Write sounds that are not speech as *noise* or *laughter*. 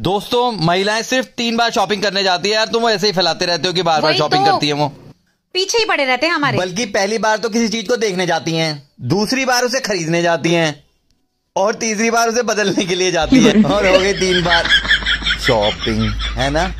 दोस्तों महिलाएं सिर्फ तीन बार शॉपिंग करने जाती है यार तुम ऐसे ही फैलाते रहते हो कि बार बार शॉपिंग तो। करती है वो पीछे ही पड़े रहते हैं हमारे बल्कि पहली बार तो किसी चीज को देखने जाती हैं दूसरी बार उसे खरीदने जाती हैं और तीसरी बार उसे बदलने के लिए जाती है *laughs* और हो गई तीन बार शॉपिंग है ना